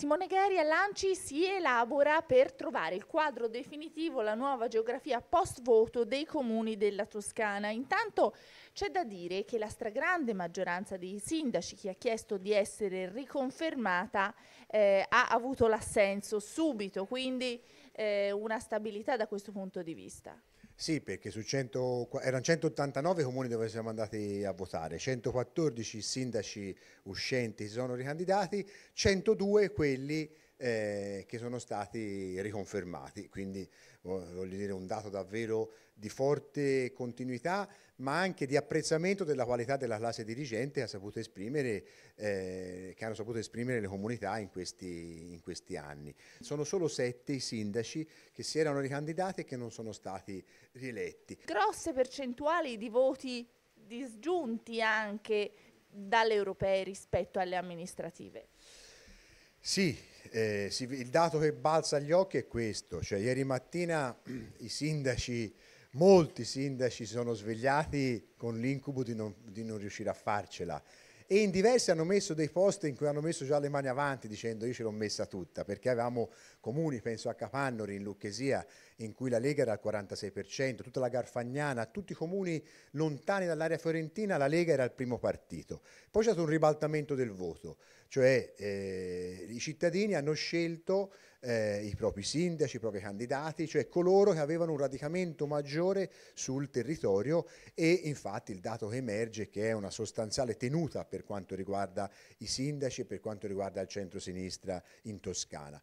Simone Gheri a Lanci si elabora per trovare il quadro definitivo, la nuova geografia post-voto dei comuni della Toscana. Intanto c'è da dire che la stragrande maggioranza dei sindaci che ha chiesto di essere riconfermata eh, ha avuto l'assenso subito, quindi eh, una stabilità da questo punto di vista. Sì, perché su 100, erano 189 comuni dove siamo andati a votare, 114 sindaci uscenti si sono ricandidati, 102 quelli eh, che sono stati riconfermati, quindi voglio dire un dato davvero di forte continuità, ma anche di apprezzamento della qualità della classe dirigente che, esprimere, eh, che hanno saputo esprimere le comunità in questi, in questi, anni. Sono solo sette i sindaci che si erano ricandidati e che non sono stati rieletti. Grosse percentuali di voti disgiunti anche dalle europee rispetto alle amministrative. Sì, eh, si, il dato che balza agli occhi è questo, cioè ieri mattina i sindaci, molti sindaci si sono svegliati con l'incubo di di non riuscire a farcela e in diversi hanno messo dei posti in cui hanno messo già le mani avanti dicendo io ce l'ho messa tutta, perché avevamo comuni, penso a Capannori in Lucchesia, in cui la Lega era al 46%, tutta la Garfagnana, tutti i comuni lontani dall'area fiorentina, la Lega era il primo partito. Poi c'è stato un ribaltamento del voto, cioè eh, i cittadini hanno scelto eh, i propri sindaci, i propri candidati, cioè coloro che avevano un radicamento maggiore sul territorio e infatti il dato che emerge che è una sostanziale tenuta per quanto riguarda i sindaci e per quanto riguarda il centro-sinistra in Toscana.